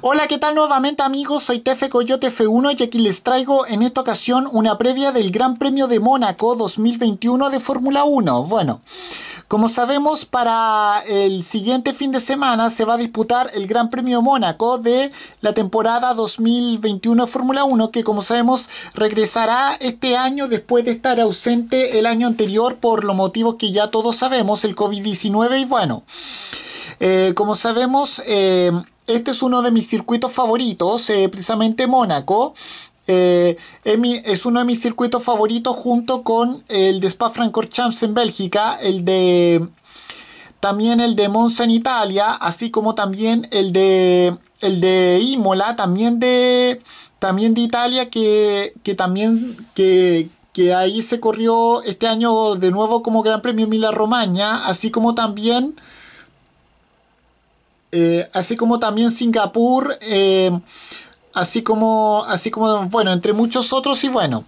Hola, ¿qué tal nuevamente amigos? Soy Tefe Coyote F1 y aquí les traigo en esta ocasión una previa del Gran Premio de Mónaco 2021 de Fórmula 1. Bueno, como sabemos, para el siguiente fin de semana se va a disputar el Gran Premio Mónaco de la temporada 2021 de Fórmula 1, que como sabemos regresará este año después de estar ausente el año anterior por los motivos que ya todos sabemos, el COVID-19 y bueno. Eh, como sabemos, eh, este es uno de mis circuitos favoritos, eh, precisamente Mónaco. es uno de mis circuitos favoritos junto con el de Spa-Francorchamps en Bélgica, el de también el de Monza en Italia, así como también el de el de Imola, también de también de Italia que, también que, ahí se corrió este año de nuevo como Gran Premio mila Romagna, así como también eh, así como también Singapur, eh, así como, así como, bueno, entre muchos otros y bueno.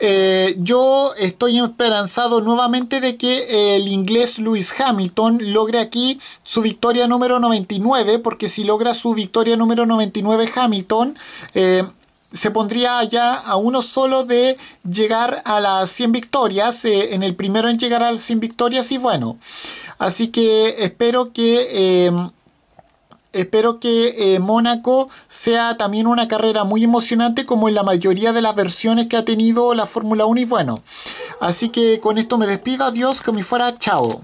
Eh, yo estoy esperanzado nuevamente de que el inglés Lewis Hamilton logre aquí su victoria número 99, porque si logra su victoria número 99 Hamilton, se pondría ya a uno solo de llegar a las 100 victorias, en el primero en llegar a las 100 victorias y bueno, así que espero que... Espero que eh, Mónaco sea también una carrera muy emocionante como en la mayoría de las versiones que ha tenido la Fórmula 1 y bueno. Así que con esto me despido, adiós, que me fuera, chao.